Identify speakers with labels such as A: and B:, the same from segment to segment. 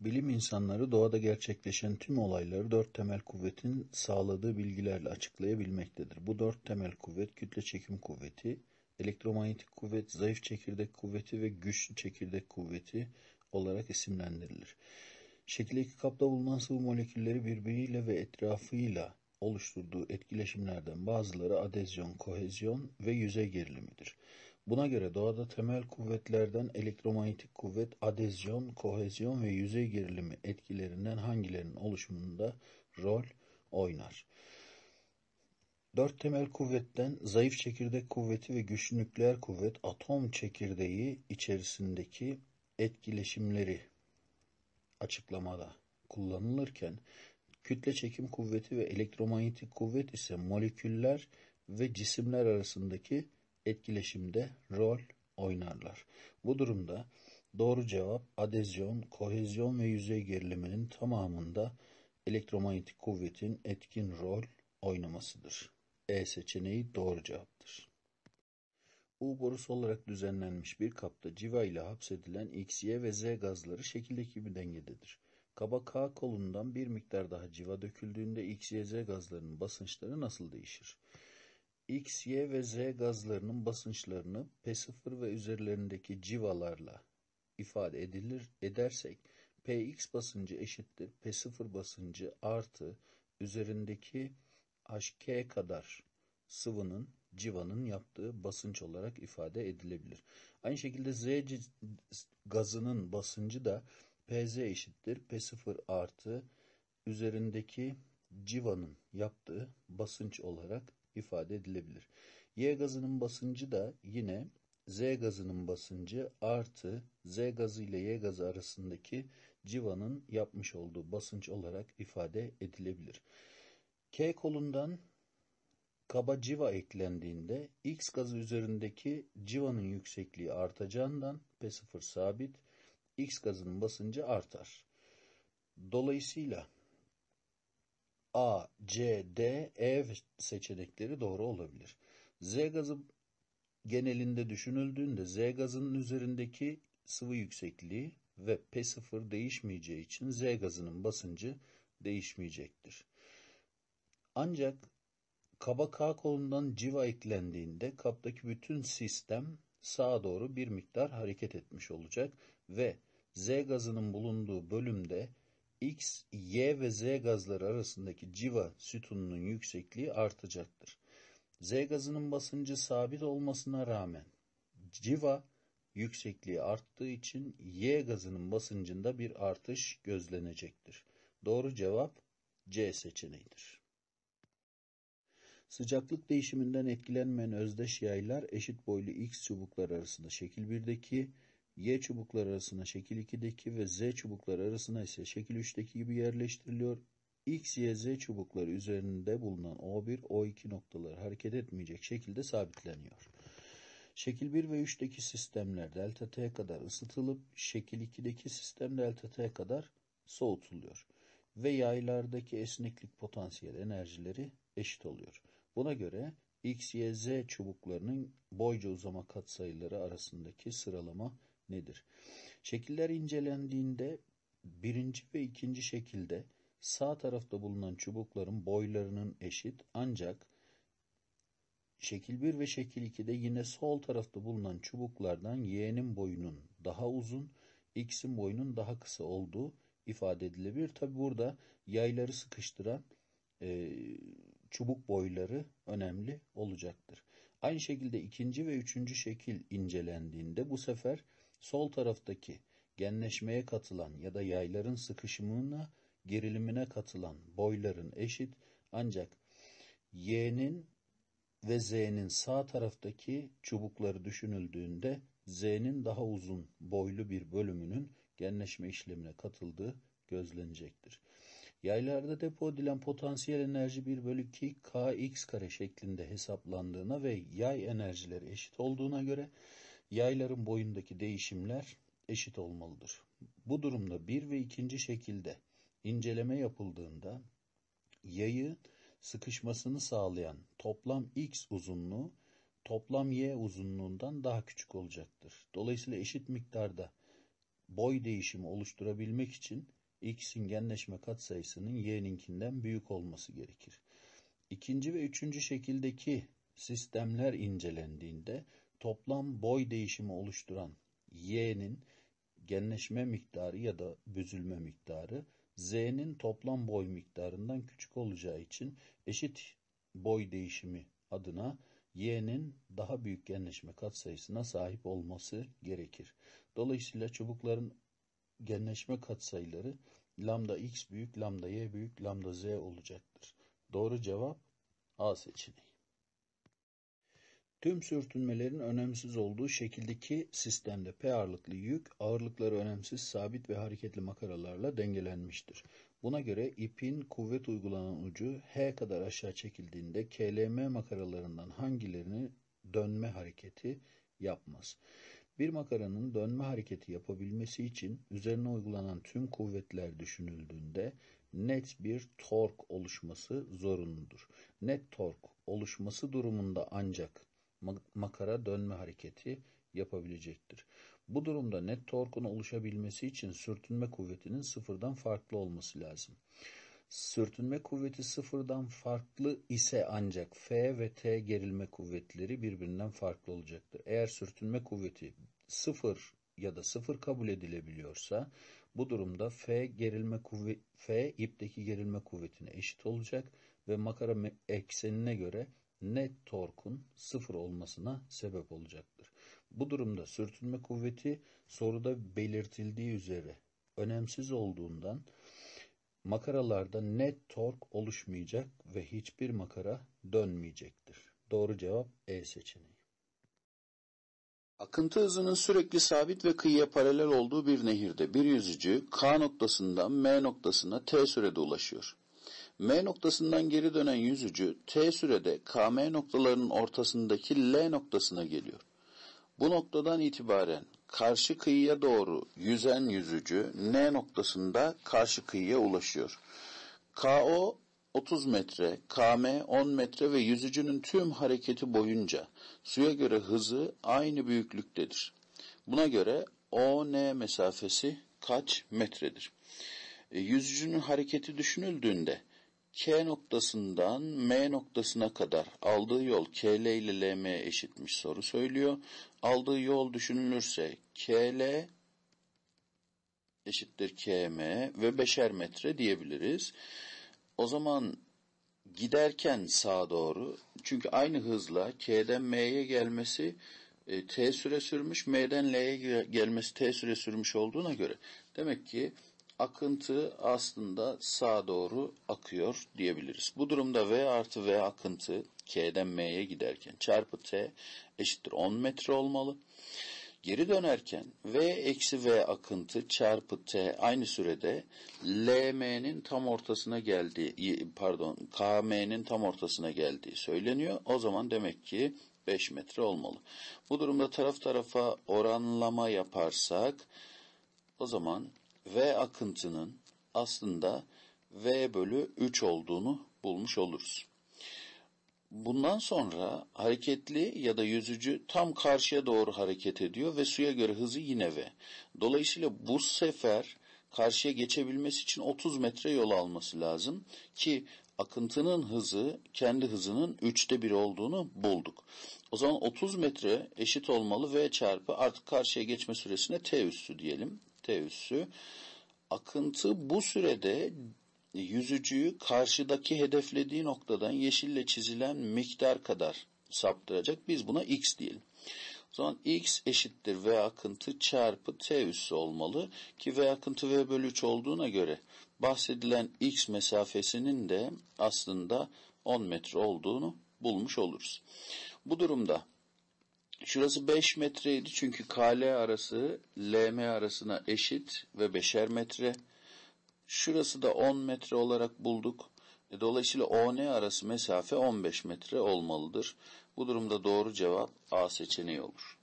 A: Bilim insanları doğada gerçekleşen tüm olayları dört temel kuvvetin sağladığı bilgilerle açıklayabilmektedir. Bu dört temel kuvvet kütle çekim kuvveti, elektromanyetik kuvvet, zayıf çekirdek kuvveti ve güçlü çekirdek kuvveti olarak isimlendirilir. Şekildeki kapta bulunan sıvı molekülleri birbiriyle ve etrafıyla oluşturduğu etkileşimlerden bazıları adezyon, kohezyon ve yüzey gerilimidir. Buna göre doğada temel kuvvetlerden elektromanyetik kuvvet, adezyon, kohezyon ve yüzey gerilimi etkilerinden hangilerinin oluşumunda rol oynar? Dört temel kuvvetten zayıf çekirdek kuvveti ve güçlü nükleer kuvvet atom çekirdeği içerisindeki etkileşimleri açıklamada kullanılırken kütle çekim kuvveti ve elektromanyetik kuvvet ise moleküller ve cisimler arasındaki etkileşimde rol oynarlar. Bu durumda doğru cevap adezyon, kohezyon ve yüzey geriliminin tamamında elektromanyetik kuvvetin etkin rol oynamasıdır. E seçeneği doğru cevaptır. U borusu olarak düzenlenmiş bir kapta civa ile hapsedilen X, Y ve Z gazları şekildeki bir dengededir. Kaba K kolundan bir miktar daha civa döküldüğünde X, Y, Z gazlarının basınçları nasıl değişir? X, Y ve Z gazlarının basınçlarını P0 ve üzerlerindeki civalarla ifade edilir edersek Px basıncı eşittir P0 basıncı artı üzerindeki HK kadar sıvının civanın yaptığı basınç olarak ifade edilebilir. Aynı şekilde Z gazının basıncı da Pz eşittir P0 artı üzerindeki civanın yaptığı basınç olarak ifade edilebilir. Y gazının basıncı da yine Z gazının basıncı artı Z gazı ile Y gazı arasındaki civanın yapmış olduğu basınç olarak ifade edilebilir. K kolundan kaba civa eklendiğinde X gazı üzerindeki civanın yüksekliği artacağından P0 sabit, X gazının basıncı artar. Dolayısıyla A, C, D, E seçenekleri doğru olabilir. Z gazı genelinde düşünüldüğünde Z gazının üzerindeki sıvı yüksekliği ve P0 değişmeyeceği için Z gazının basıncı değişmeyecektir. Ancak kaba K kolundan civa eklendiğinde kaptaki bütün sistem sağa doğru bir miktar hareket etmiş olacak ve Z gazının bulunduğu bölümde X, Y ve Z gazları arasındaki civa sütununun yüksekliği artacaktır. Z gazının basıncı sabit olmasına rağmen civa yüksekliği arttığı için Y gazının basıncında bir artış gözlenecektir. Doğru cevap C seçeneğidir. Sıcaklık değişiminden etkilenmeyen özdeş yaylar eşit boylu X çubuklar arasında şekil 1'deki Y çubukları arasına şekil 2'deki ve Z çubukları arasına ise şekil 3'teki gibi yerleştiriliyor. X, Y, Z çubukları üzerinde bulunan O1, O2 noktaları hareket etmeyecek şekilde sabitleniyor. Şekil 1 ve 3'teki sistemler delta T kadar ısıtılıp şekil 2'deki sistem delta T kadar soğutuluyor. Ve yaylardaki esneklik potansiyel enerjileri eşit oluyor. Buna göre X, Y, Z çubuklarının boyca uzama katsayıları arasındaki sıralama nedir? Şekiller incelendiğinde birinci ve ikinci şekilde sağ tarafta bulunan çubukların boylarının eşit ancak şekil 1 ve şekil 2'de yine sol tarafta bulunan çubuklardan y'nin boyunun daha uzun, x'in boyunun daha kısa olduğu ifade edilebilir. Tabi burada yayları sıkıştıran e, çubuk boyları önemli olacaktır. Aynı şekilde ikinci ve üçüncü şekil incelendiğinde bu sefer sol taraftaki genleşmeye katılan ya da yayların sıkışımına gerilimine katılan boyların eşit ancak y'nin ve z'nin sağ taraftaki çubukları düşünüldüğünde z'nin daha uzun boylu bir bölümünün genleşme işlemine katıldığı gözlenecektir. Yaylarda depo edilen potansiyel enerji 1 bölü 2 kx kare şeklinde hesaplandığına ve yay enerjileri eşit olduğuna göre yayların boyundaki değişimler eşit olmalıdır. Bu durumda bir ve ikinci şekilde inceleme yapıldığında yayı sıkışmasını sağlayan toplam x uzunluğu toplam y uzunluğundan daha küçük olacaktır. Dolayısıyla eşit miktarda boy değişimi oluşturabilmek için x'in genleşme katsayısının y'ninkinden büyük olması gerekir. İkinci ve üçüncü şekildeki sistemler incelendiğinde toplam boy değişimi oluşturan y'nin genleşme miktarı ya da büzülme miktarı z'nin toplam boy miktarından küçük olacağı için eşit boy değişimi adına y'nin daha büyük genleşme katsayısına sahip olması gerekir. Dolayısıyla çubukların genleşme katsayıları lambda x büyük, lambda y büyük, lambda z olacaktır. Doğru cevap A seçeneği. Tüm sürtünmelerin önemsiz olduğu şekildeki sistemde P ağırlıklı yük ağırlıkları önemsiz sabit ve hareketli makaralarla dengelenmiştir. Buna göre ipin kuvvet uygulanan ucu H kadar aşağı çekildiğinde KLM makaralarından hangilerini dönme hareketi yapmaz. Bir makaranın dönme hareketi yapabilmesi için üzerine uygulanan tüm kuvvetler düşünüldüğünde net bir tork oluşması zorunludur. Net tork oluşması durumunda ancak makara dönme hareketi yapabilecektir. Bu durumda net torkun oluşabilmesi için sürtünme kuvvetinin sıfırdan farklı olması lazım. Sürtünme kuvveti sıfırdan farklı ise ancak F ve T gerilme kuvvetleri birbirinden farklı olacaktır. Eğer sürtünme kuvveti sıfır ya da sıfır kabul edilebiliyorsa bu durumda F gerilme kuvvet F ipteki gerilme kuvvetine eşit olacak ve makara eksenine göre net torkun sıfır olmasına sebep olacaktır. Bu durumda sürtünme kuvveti soruda belirtildiği üzere önemsiz olduğundan makaralarda net tork oluşmayacak ve hiçbir makara dönmeyecektir. Doğru cevap E seçeneği. Akıntı hızının sürekli sabit ve kıyıya paralel olduğu bir nehirde bir yüzücü K noktasından M noktasına T sürede ulaşıyor. M noktasından geri dönen yüzücü T sürede KM noktalarının ortasındaki L noktasına geliyor. Bu noktadan itibaren karşı kıyıya doğru yüzen yüzücü N noktasında karşı kıyıya ulaşıyor. KO 30 metre, KM 10 metre ve yüzücünün tüm hareketi boyunca suya göre hızı aynı büyüklüktedir. Buna göre ON mesafesi kaç metredir? E, yüzücünün hareketi düşünüldüğünde K noktasından M noktasına kadar aldığı yol KL ile LM eşitmiş soru söylüyor. Aldığı yol düşünülürse KL eşittir KM ve 5'er metre diyebiliriz. O zaman giderken sağa doğru çünkü aynı hızla K'den M'ye gelmesi e, T süre sürmüş, M'den L'ye gelmesi T süre sürmüş olduğuna göre demek ki akıntı aslında sağa doğru akıyor diyebiliriz. Bu durumda V artı V akıntı K'den M'ye giderken çarpı T eşittir 10 metre olmalı. Geri dönerken V eksi V akıntı çarpı T aynı sürede LM'nin tam ortasına geldiği pardon KM'nin tam ortasına geldiği söyleniyor. O zaman demek ki 5 metre olmalı. Bu durumda taraf tarafa oranlama yaparsak o zaman V akıntının aslında V bölü 3 olduğunu bulmuş oluruz. Bundan sonra hareketli ya da yüzücü tam karşıya doğru hareket ediyor ve suya göre hızı yine V. Dolayısıyla bu sefer karşıya geçebilmesi için 30 metre yol alması lazım ki akıntının hızı kendi hızının üçte bir olduğunu bulduk. O zaman 30 metre eşit olmalı V çarpı artık karşıya geçme süresine T üssü diyelim teüssü. Akıntı bu sürede yüzücüyü karşıdaki hedeflediği noktadan yeşille çizilen miktar kadar saptıracak. Biz buna x diyelim. O zaman x eşittir v akıntı çarpı t üssü olmalı ki v akıntı v bölü 3 olduğuna göre bahsedilen x mesafesinin de aslında 10 metre olduğunu bulmuş oluruz. Bu durumda Şurası 5 metreydi çünkü KL arası LM arasına eşit ve beşer metre. Şurası da 10 metre olarak bulduk. E, dolayısıyla ON arası mesafe 15 metre olmalıdır. Bu durumda doğru cevap A seçeneği olur.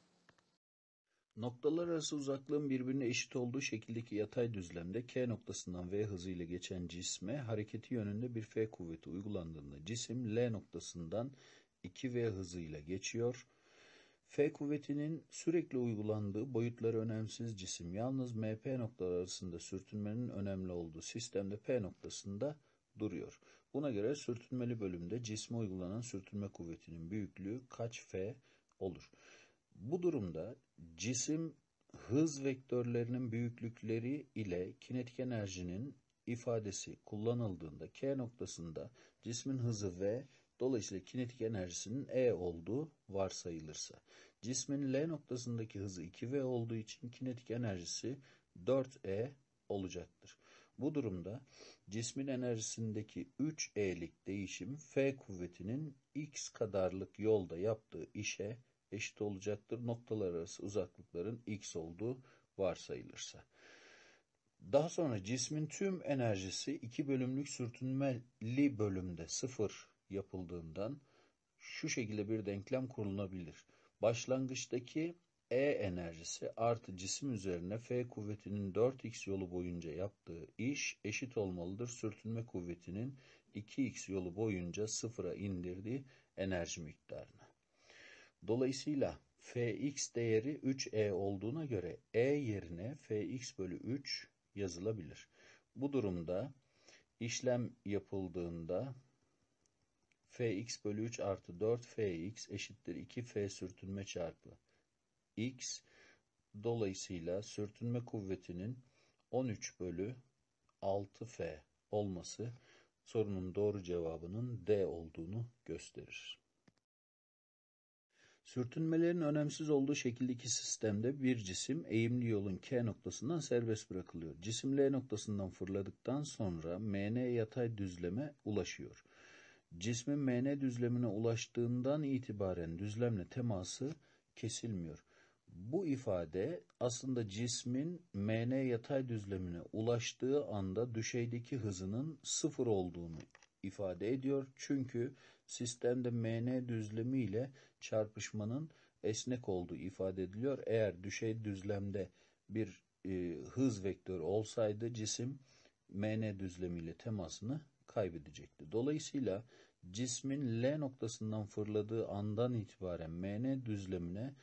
A: Noktalar arası uzaklığın birbirine eşit olduğu şekildeki yatay düzlemde K noktasından V hızıyla geçen cisme hareketi yönünde bir F kuvveti uygulandığında cisim L noktasından 2V hızıyla geçiyor F kuvvetinin sürekli uygulandığı boyutları önemsiz cisim yalnız MP noktaları arasında sürtünmenin önemli olduğu sistemde P noktasında duruyor. Buna göre sürtünmeli bölümde cisme uygulanan sürtünme kuvvetinin büyüklüğü kaç F olur? Bu durumda cisim hız vektörlerinin büyüklükleri ile kinetik enerjinin ifadesi kullanıldığında K noktasında cismin hızı V, Dolayısıyla kinetik enerjisinin E olduğu varsayılırsa. Cismin L noktasındaki hızı 2V olduğu için kinetik enerjisi 4E olacaktır. Bu durumda cismin enerjisindeki 3E'lik değişim F kuvvetinin X kadarlık yolda yaptığı işe eşit olacaktır. Noktalar arası uzaklıkların X olduğu varsayılırsa. Daha sonra cismin tüm enerjisi 2 bölümlük sürtünmeli bölümde 0 yapıldığından şu şekilde bir denklem kurulabilir. Başlangıçtaki E enerjisi artı cisim üzerine F kuvvetinin 4x yolu boyunca yaptığı iş eşit olmalıdır. Sürtünme kuvvetinin 2x yolu boyunca sıfıra indirdiği enerji miktarına. Dolayısıyla Fx değeri 3E olduğuna göre E yerine Fx bölü 3 yazılabilir. Bu durumda işlem yapıldığında fx bölü 3 artı 4 fx eşittir 2 f sürtünme çarpı x. Dolayısıyla sürtünme kuvvetinin 13 bölü 6 f olması sorunun doğru cevabının D olduğunu gösterir. Sürtünmelerin önemsiz olduğu şekildeki sistemde bir cisim eğimli yolun K noktasından serbest bırakılıyor. Cisim L noktasından fırladıktan sonra MN yatay düzleme ulaşıyor. Cismin mn düzlemine ulaştığından itibaren düzlemle teması kesilmiyor. Bu ifade aslında cismin mn yatay düzlemine ulaştığı anda düşeydeki hızının sıfır olduğunu ifade ediyor. Çünkü sistemde mn düzlemi ile çarpışmanın esnek olduğu ifade ediliyor. Eğer düşey düzlemde bir e, hız vektörü olsaydı cisim mn düzlemiyle temasını kaybedecekti. Dolayısıyla cismin L noktasından fırladığı andan itibaren MN düzlemine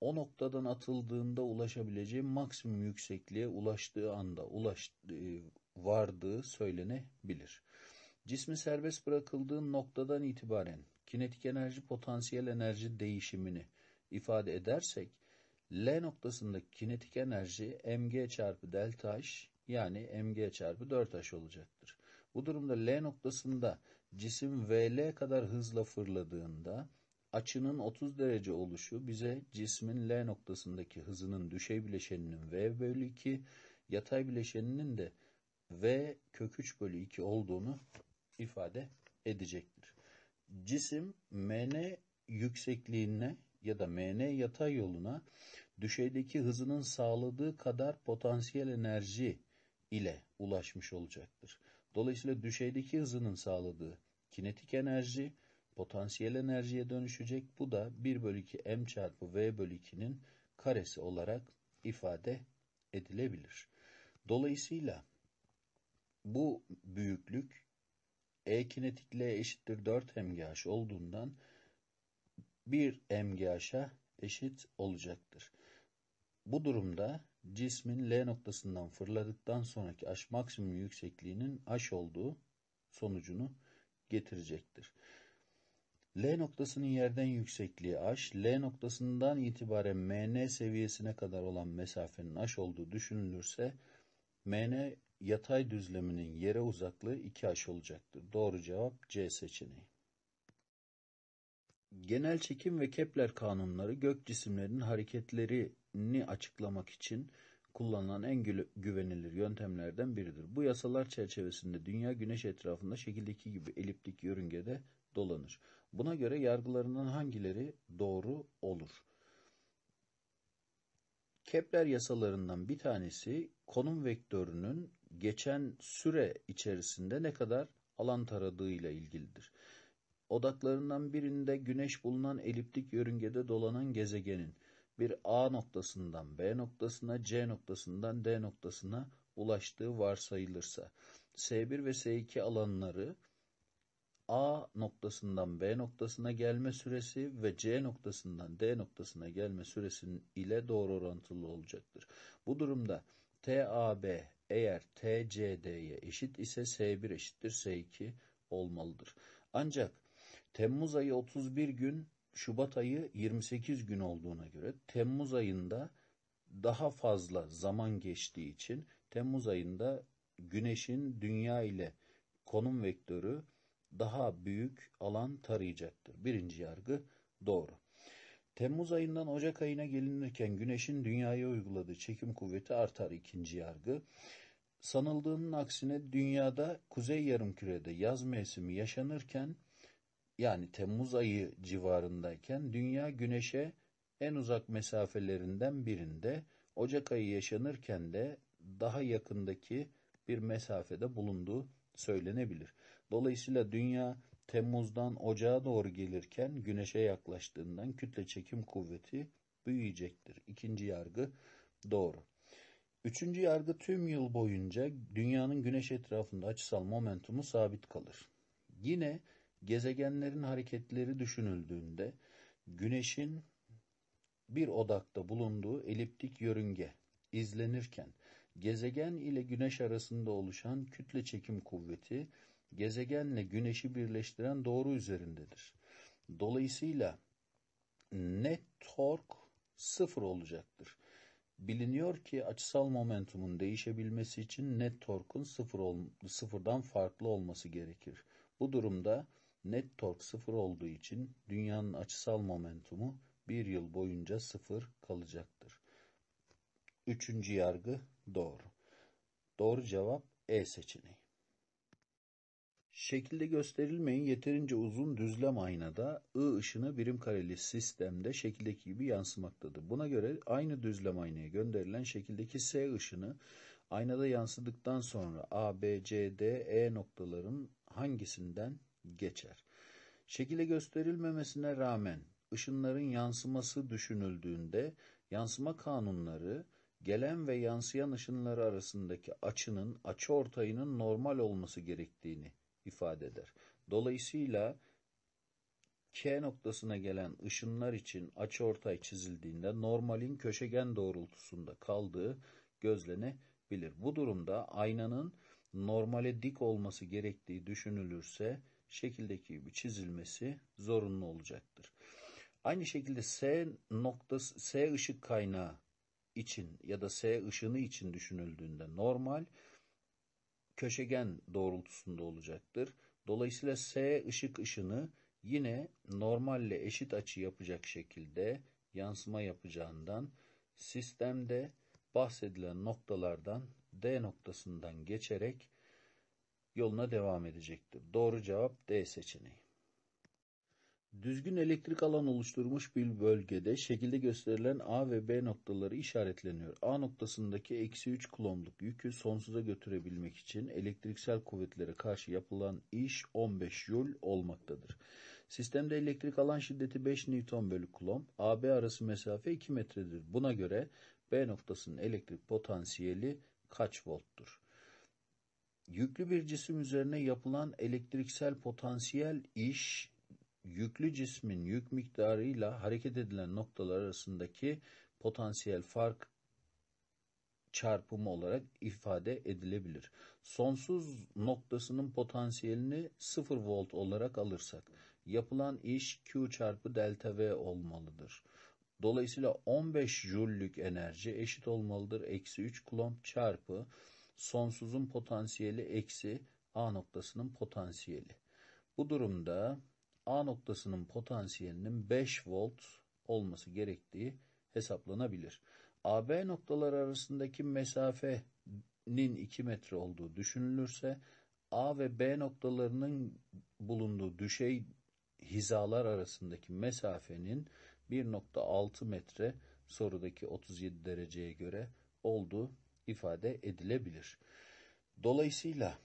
A: o noktadan atıldığında ulaşabileceği maksimum yüksekliğe ulaştığı anda ulaştı, e, vardığı söylenebilir. Cismi serbest bırakıldığı noktadan itibaren kinetik enerji potansiyel enerji değişimini ifade edersek L noktasındaki kinetik enerji mg çarpı delta h yani mg çarpı 4h olacaktır. Bu durumda L noktasında Cisim VL kadar hızla fırladığında açının 30 derece oluşu bize cismin L noktasındaki hızının düşey bileşeninin V bölü 2, yatay bileşeninin de V kök 3 bölü 2 olduğunu ifade edecektir. Cisim MN yüksekliğine ya da MN yatay yoluna düşeydeki hızının sağladığı kadar potansiyel enerji ile ulaşmış olacaktır. Dolayısıyla düşeydeki hızının sağladığı kinetik enerji potansiyel enerjiye dönüşecek. Bu da 1 bölü 2 m çarpı v bölü 2'nin karesi olarak ifade edilebilir. Dolayısıyla bu büyüklük E kinetikle eşittir 4 mgh olduğundan 1 mgh'a eşit olacaktır. Bu durumda cismin L noktasından fırladıktan sonraki h maksimum yüksekliğinin h olduğu sonucunu getirecektir. L noktasının yerden yüksekliği h, L noktasından itibaren mn seviyesine kadar olan mesafenin h olduğu düşünülürse mn yatay düzleminin yere uzaklığı 2h olacaktır. Doğru cevap C seçeneği. Genel çekim ve Kepler kanunları gök cisimlerinin hareketlerini açıklamak için kullanılan en güvenilir yöntemlerden biridir. Bu yasalar çerçevesinde dünya güneş etrafında şekildeki gibi eliptik yörüngede dolanır. Buna göre yargılarından hangileri doğru olur? Kepler yasalarından bir tanesi konum vektörünün geçen süre içerisinde ne kadar alan taradığıyla ilgilidir. Odaklarından birinde güneş bulunan eliptik yörüngede dolanan gezegenin bir A noktasından B noktasına, C noktasından D noktasına ulaştığı varsayılırsa S1 ve S2 alanları A noktasından B noktasına gelme süresi ve C noktasından D noktasına gelme süresinin ile doğru orantılı olacaktır. Bu durumda TAB eğer TCD'ye eşit ise S1 eşittir S2 olmalıdır. Ancak Temmuz ayı 31 gün, Şubat ayı 28 gün olduğuna göre Temmuz ayında daha fazla zaman geçtiği için Temmuz ayında Güneş'in Dünya ile konum vektörü daha büyük alan tarayacaktır. Birinci yargı doğru. Temmuz ayından Ocak ayına gelinirken Güneş'in Dünya'ya uyguladığı çekim kuvveti artar ikinci yargı. Sanıldığının aksine dünyada kuzey yarımkürede yaz mevsimi yaşanırken yani Temmuz ayı civarındayken dünya güneşe en uzak mesafelerinden birinde Ocak ayı yaşanırken de daha yakındaki bir mesafede bulunduğu söylenebilir. Dolayısıyla dünya Temmuz'dan Ocağa doğru gelirken güneşe yaklaştığından kütle çekim kuvveti büyüyecektir. İkinci yargı doğru. Üçüncü yargı tüm yıl boyunca dünyanın güneş etrafında açısal momentumu sabit kalır. Yine gezegenlerin hareketleri düşünüldüğünde Güneş'in bir odakta bulunduğu eliptik yörünge izlenirken gezegen ile Güneş arasında oluşan kütle çekim kuvveti gezegenle Güneş'i birleştiren doğru üzerindedir. Dolayısıyla net tork sıfır olacaktır. Biliniyor ki açısal momentumun değişebilmesi için net torkun sıfır ol, sıfırdan farklı olması gerekir. Bu durumda Net tork sıfır olduğu için dünyanın açısal momentumu bir yıl boyunca sıfır kalacaktır. Üçüncü yargı doğru. Doğru cevap E seçeneği. Şekilde gösterilmeyen yeterince uzun düzlem aynada I ışını birim kareli sistemde şekildeki gibi yansımaktadır. Buna göre aynı düzlem aynaya gönderilen şekildeki S ışını aynada yansıdıktan sonra A, B, C, D, E noktaların hangisinden geçer. Şekile gösterilmemesine rağmen ışınların yansıması düşünüldüğünde yansıma kanunları gelen ve yansıyan ışınları arasındaki açının açı ortayının normal olması gerektiğini ifade eder. Dolayısıyla K noktasına gelen ışınlar için açı ortay çizildiğinde normalin köşegen doğrultusunda kaldığı gözlenebilir. Bu durumda aynanın normale dik olması gerektiği düşünülürse şekildeki gibi çizilmesi zorunlu olacaktır. Aynı şekilde S noktası S ışık kaynağı için ya da S ışını için düşünüldüğünde normal köşegen doğrultusunda olacaktır. Dolayısıyla S ışık ışını yine normalle eşit açı yapacak şekilde yansıma yapacağından sistemde bahsedilen noktalardan D noktasından geçerek yoluna devam edecektir. Doğru cevap D seçeneği. Düzgün elektrik alan oluşturmuş bir bölgede şekilde gösterilen A ve B noktaları işaretleniyor. A noktasındaki eksi 3 kulomluk yükü sonsuza götürebilmek için elektriksel kuvvetlere karşı yapılan iş 15 Joule olmaktadır. Sistemde elektrik alan şiddeti 5 Newton bölü kulom, AB arası mesafe 2 metredir. Buna göre B noktasının elektrik potansiyeli kaç volttur? Yüklü bir cisim üzerine yapılan elektriksel potansiyel iş yüklü cismin yük miktarıyla hareket edilen noktalar arasındaki potansiyel fark çarpımı olarak ifade edilebilir. Sonsuz noktasının potansiyelini 0 volt olarak alırsak yapılan iş Q çarpı delta V olmalıdır. Dolayısıyla 15 jüllük enerji eşit olmalıdır. Eksi 3 kulomb çarpı sonsuzun potansiyeli eksi A noktasının potansiyeli. Bu durumda A noktasının potansiyelinin 5 volt olması gerektiği hesaplanabilir. AB noktalar arasındaki mesafenin 2 metre olduğu düşünülürse A ve B noktalarının bulunduğu düşey hizalar arasındaki mesafenin 1.6 metre sorudaki 37 dereceye göre olduğu ifade edilebilir. Dolayısıyla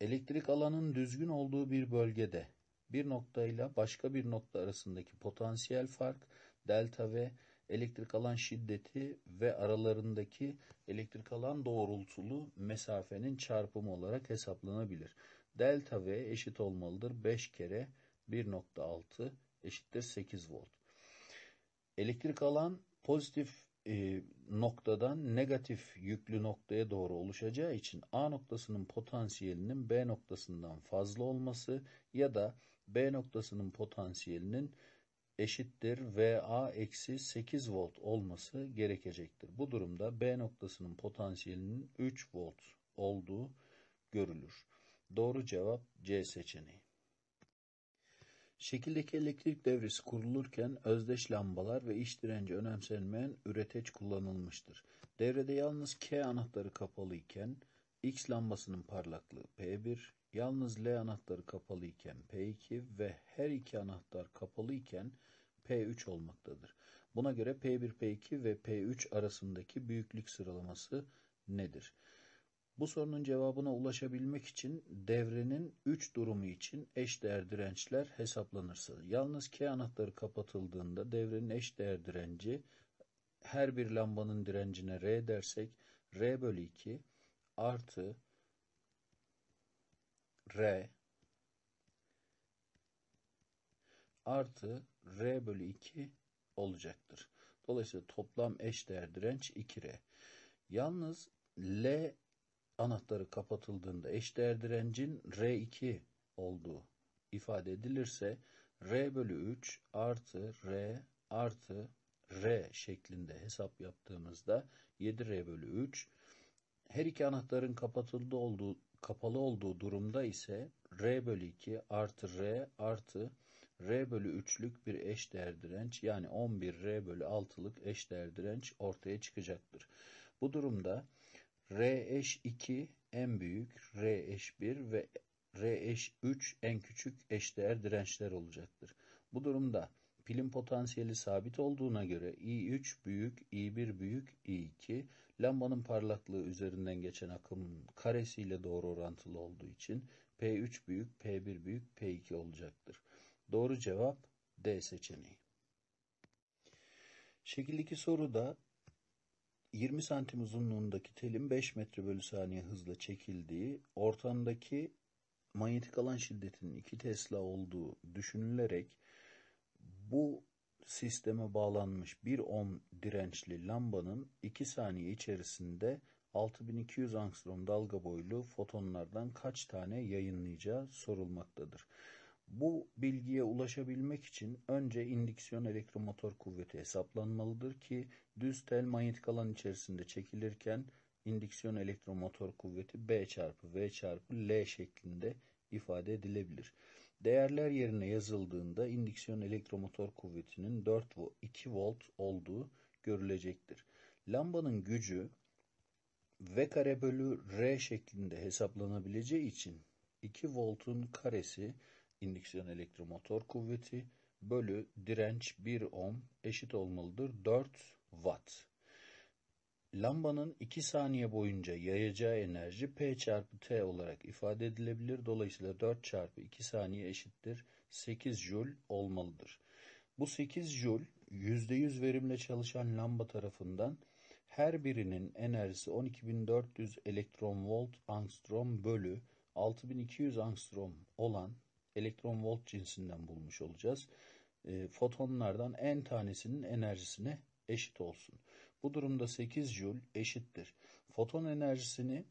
A: elektrik alanın düzgün olduğu bir bölgede bir noktayla başka bir nokta arasındaki potansiyel fark delta ve elektrik alan şiddeti ve aralarındaki elektrik alan doğrultulu mesafenin çarpımı olarak hesaplanabilir. Delta V eşit olmalıdır 5 kere 1.6 eşittir 8 volt. Elektrik alan pozitif e, noktadan negatif yüklü noktaya doğru oluşacağı için A noktasının potansiyelinin B noktasından fazla olması ya da B noktasının potansiyelinin eşittir VA eksi 8 volt olması gerekecektir. Bu durumda B noktasının potansiyelinin 3 volt olduğu görülür. Doğru cevap C seçeneği. Şekildeki elektrik devresi kurulurken özdeş lambalar ve iç direnci önemsenmeyen üreteç kullanılmıştır. Devrede yalnız K anahtarı kapalı iken X lambasının parlaklığı P1, yalnız L anahtarı kapalı iken P2 ve her iki anahtar kapalı iken P3 olmaktadır. Buna göre P1, P2 ve P3 arasındaki büyüklük sıralaması nedir? Bu sorunun cevabına ulaşabilmek için devrenin 3 durumu için eşdeğer dirençler hesaplanırsa, yalnız K anahtarı kapatıldığında devrenin eşdeğer direnci her bir lambanın direncine R dersek R bölü 2 artı R artı R bölü 2 olacaktır. Dolayısıyla toplam eşdeğer direnç 2R. Yalnız L anahtarı kapatıldığında eşdeğer direncin R2 olduğu ifade edilirse R bölü 3 artı R artı R şeklinde hesap yaptığımızda 7R bölü 3 her iki anahtarın kapatıldı olduğu, kapalı olduğu durumda ise R bölü 2 artı R artı R bölü 3'lük bir eşdeğer direnç yani 11 R bölü 6'lık eşdeğer direnç ortaya çıkacaktır. Bu durumda R eş 2 en büyük, R eş 1 ve R eş 3 en küçük eşdeğer dirençler olacaktır. Bu durumda pilin potansiyeli sabit olduğuna göre I3 büyük, I1 büyük, I2 lambanın parlaklığı üzerinden geçen akımın karesiyle doğru orantılı olduğu için P3 büyük, P1 büyük, P2 olacaktır. Doğru cevap D seçeneği. Şekildeki soruda 20 santim uzunluğundaki telin 5 metre bölü saniye hızla çekildiği, ortamdaki manyetik alan şiddetinin 2 Tesla olduğu düşünülerek bu sisteme bağlanmış 1 ohm dirençli lambanın 2 saniye içerisinde 6200 angstrom dalga boylu fotonlardan kaç tane yayınlayacağı sorulmaktadır. Bu bilgiye ulaşabilmek için önce indiksiyon elektromotor kuvveti hesaplanmalıdır ki düz tel manyetik alan içerisinde çekilirken indiksiyon elektromotor kuvveti B çarpı V çarpı L şeklinde ifade edilebilir. Değerler yerine yazıldığında indiksiyon elektromotor kuvvetinin 4 volt 2 volt olduğu görülecektir. Lambanın gücü V kare bölü R şeklinde hesaplanabileceği için 2 voltun karesi indüksiyon elektromotor kuvveti bölü direnç 1 ohm eşit olmalıdır 4 watt. Lambanın 2 saniye boyunca yayacağı enerji P çarpı T olarak ifade edilebilir. Dolayısıyla 4 çarpı 2 saniye eşittir 8 jül olmalıdır. Bu 8 jül %100 verimle çalışan lamba tarafından her birinin enerjisi 12.400 elektron volt angstrom bölü 6200 angstrom olan elektron volt cinsinden bulmuş olacağız. E, fotonlardan en tanesinin enerjisine eşit olsun. Bu durumda 8 Joule eşittir. Foton enerjisini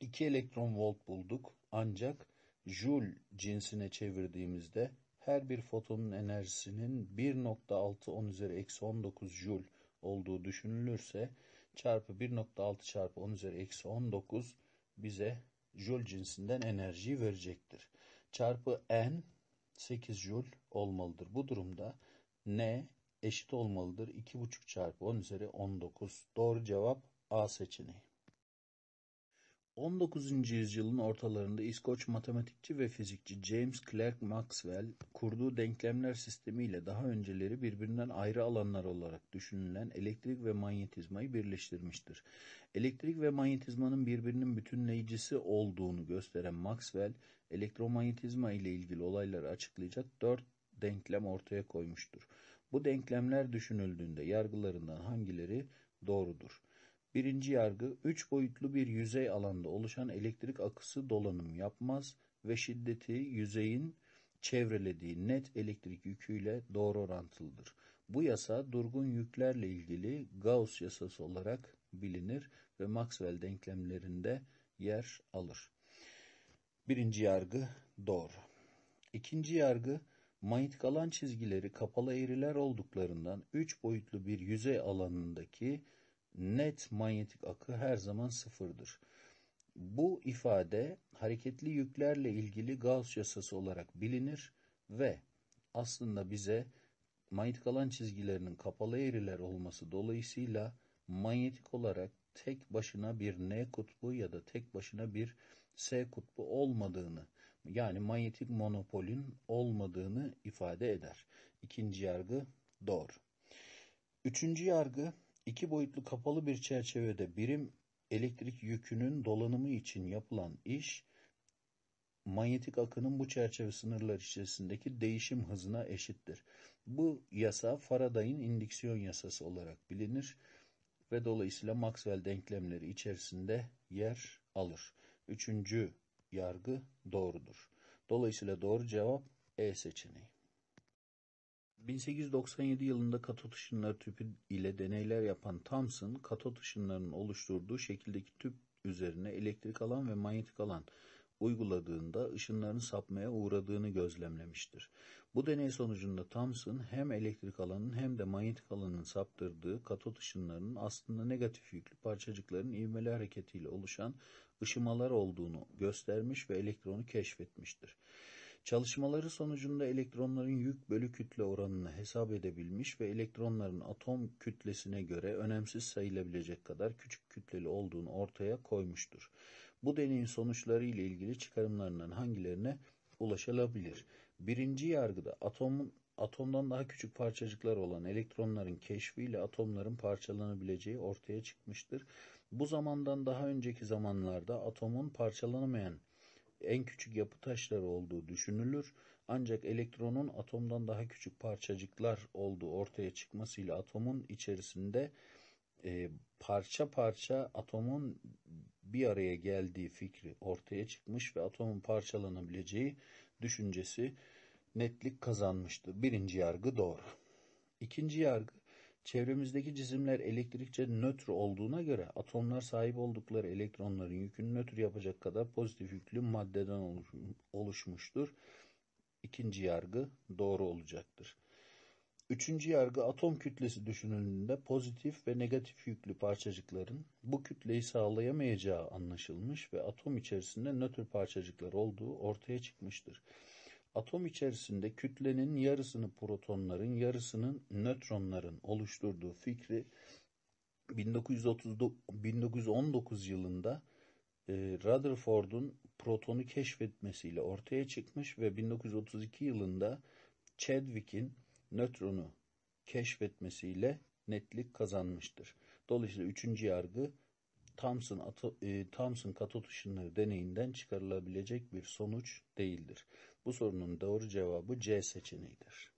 A: 2 elektron volt bulduk ancak Joule cinsine çevirdiğimizde her bir fotonun enerjisinin 1.6 10 üzeri eksi 19 Joule olduğu düşünülürse çarpı 1.6 çarpı 10 üzeri eksi 19 bize Joule cinsinden enerjiyi verecektir çarpı n 8 jül olmalıdır. Bu durumda n eşit olmalıdır. 2,5 çarpı 10 üzeri 19. Doğru cevap A seçeneği. 19. yüzyılın ortalarında İskoç matematikçi ve fizikçi James Clerk Maxwell kurduğu denklemler sistemi ile daha önceleri birbirinden ayrı alanlar olarak düşünülen elektrik ve manyetizmayı birleştirmiştir. Elektrik ve manyetizmanın birbirinin bütünleyicisi olduğunu gösteren Maxwell, elektromanyetizma ile ilgili olayları açıklayacak 4 denklem ortaya koymuştur. Bu denklemler düşünüldüğünde yargılarından hangileri doğrudur? Birinci yargı üç boyutlu bir yüzey alanda oluşan elektrik akısı dolanım yapmaz ve şiddeti yüzeyin çevrelediği net elektrik yüküyle doğru orantılıdır. Bu yasa durgun yüklerle ilgili Gauss yasası olarak bilinir ve Maxwell denklemlerinde yer alır. Birinci yargı doğru. İkinci yargı manyetik alan çizgileri kapalı eğriler olduklarından 3 boyutlu bir yüzey alanındaki net manyetik akı her zaman sıfırdır. Bu ifade hareketli yüklerle ilgili Gauss yasası olarak bilinir ve aslında bize manyetik alan çizgilerinin kapalı eğriler olması dolayısıyla manyetik olarak tek başına bir N kutbu ya da tek başına bir S kutbu olmadığını yani manyetik monopolün olmadığını ifade eder. İkinci yargı doğru. Üçüncü yargı İki boyutlu kapalı bir çerçevede birim elektrik yükünün dolanımı için yapılan iş manyetik akının bu çerçeve sınırlar içerisindeki değişim hızına eşittir. Bu yasa Faraday'ın indüksiyon yasası olarak bilinir ve dolayısıyla Maxwell denklemleri içerisinde yer alır. Üçüncü yargı doğrudur. Dolayısıyla doğru cevap E seçeneği. 1897 yılında katot ışınları tüpü ile deneyler yapan Thomson, katot ışınlarının oluşturduğu şekildeki tüp üzerine elektrik alan ve manyetik alan uyguladığında ışınların sapmaya uğradığını gözlemlemiştir. Bu deney sonucunda Thomson hem elektrik alanın hem de manyetik alanın saptırdığı katot ışınlarının aslında negatif yüklü parçacıkların ivmeli hareketiyle oluşan ışımalar olduğunu göstermiş ve elektronu keşfetmiştir. Çalışmaları sonucunda elektronların yük bölü kütle oranını hesap edebilmiş ve elektronların atom kütlesine göre önemsiz sayılabilecek kadar küçük kütleli olduğunu ortaya koymuştur. Bu deneyin sonuçları ile ilgili çıkarımlarından hangilerine ulaşılabilir? Birinci yargıda atomun atomdan daha küçük parçacıklar olan elektronların keşfiyle atomların parçalanabileceği ortaya çıkmıştır. Bu zamandan daha önceki zamanlarda atomun parçalanamayan en küçük yapı taşları olduğu düşünülür. Ancak elektronun atomdan daha küçük parçacıklar olduğu ortaya çıkmasıyla atomun içerisinde e, parça parça atomun bir araya geldiği fikri ortaya çıkmış ve atomun parçalanabileceği düşüncesi netlik kazanmıştı. Birinci yargı doğru. İkinci yargı Çevremizdeki cisimler elektrikçe nötr olduğuna göre atomlar sahip oldukları elektronların yükünü nötr yapacak kadar pozitif yüklü maddeden oluşmuştur. İkinci yargı doğru olacaktır. Üçüncü yargı atom kütlesi düşünüldüğünde pozitif ve negatif yüklü parçacıkların bu kütleyi sağlayamayacağı anlaşılmış ve atom içerisinde nötr parçacıklar olduğu ortaya çıkmıştır atom içerisinde kütlenin yarısını protonların, yarısının nötronların oluşturduğu fikri 1919 yılında e, Rutherford'un protonu keşfetmesiyle ortaya çıkmış ve 1932 yılında Chadwick'in nötronu keşfetmesiyle netlik kazanmıştır. Dolayısıyla üçüncü yargı Thomson, atı, e, Thomson katot ışınları deneyinden çıkarılabilecek bir sonuç değildir. Bu sorunun doğru cevabı C seçeneğidir.